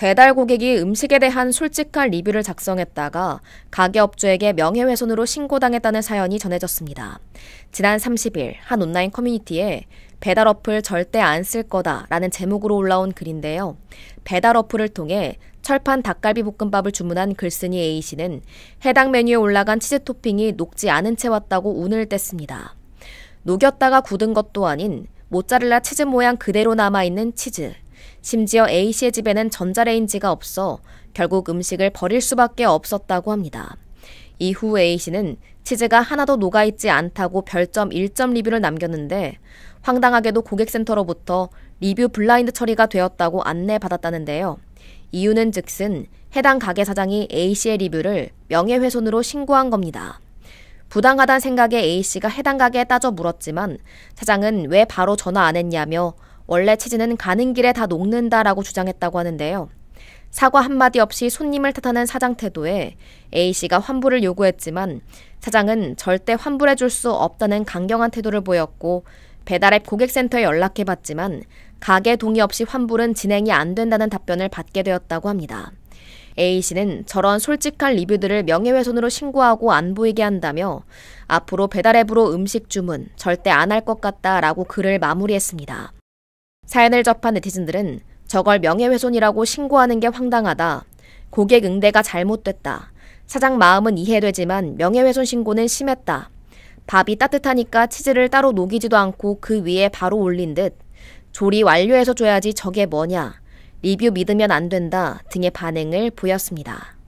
배달 고객이 음식에 대한 솔직한 리뷰를 작성했다가 가게업주에게 명예훼손으로 신고당했다는 사연이 전해졌습니다. 지난 30일 한 온라인 커뮤니티에 배달 어플 절대 안 쓸 거다라는 제목으로 올라온 글인데요. 배달 어플을 통해 철판 닭갈비 볶음밥을 주문한 글쓴이 A씨는 해당 메뉴에 올라간 치즈 토핑이 녹지 않은 채 왔다고 운을 뗐습니다. 녹였다가 굳은 것도 아닌 모짜렐라 치즈 모양 그대로 남아있는 치즈, 심지어 A씨의 집에는 전자레인지가 없어 결국 음식을 버릴 수밖에 없었다고 합니다. 이후 A씨는 치즈가 하나도 녹아있지 않다고 별점 1점 리뷰를 남겼는데 황당하게도 고객센터로부터 리뷰 블라인드 처리가 되었다고 안내받았다는데요. 이유는 즉슨 해당 가게 사장이 A씨의 리뷰를 명예훼손으로 신고한 겁니다. 부당하다는 생각에 A씨가 해당 가게에 따져 물었지만 사장은 왜 바로 전화 안 했냐며 원래 치즈는 가는 길에 다 녹는다라고 주장했다고 하는데요. 사과 한마디 없이 손님을 탓하는 사장 태도에 A씨가 환불을 요구했지만 사장은 절대 환불해 줄 수 없다는 강경한 태도를 보였고 배달앱 고객센터에 연락해 봤지만 가게 동의 없이 환불은 진행이 안 된다는 답변을 받게 되었다고 합니다. A씨는 저런 솔직한 리뷰들을 명예훼손으로 신고하고 안 보이게 한다며 앞으로 배달앱으로 음식 주문 절대 안 할 것 같다라고 글을 마무리했습니다. 사연을 접한 네티즌들은 저걸 명예훼손이라고 신고하는 게 황당하다. 고객 응대가 잘못됐다. 사장 마음은 이해되지만 명예훼손 신고는 심했다. 밥이 따뜻하니까 치즈를 따로 녹이지도 않고 그 위에 바로 올린 듯 조리 완료해서 줘야지 저게 뭐냐. 리뷰 믿으면 안 된다 등의 반응을 보였습니다.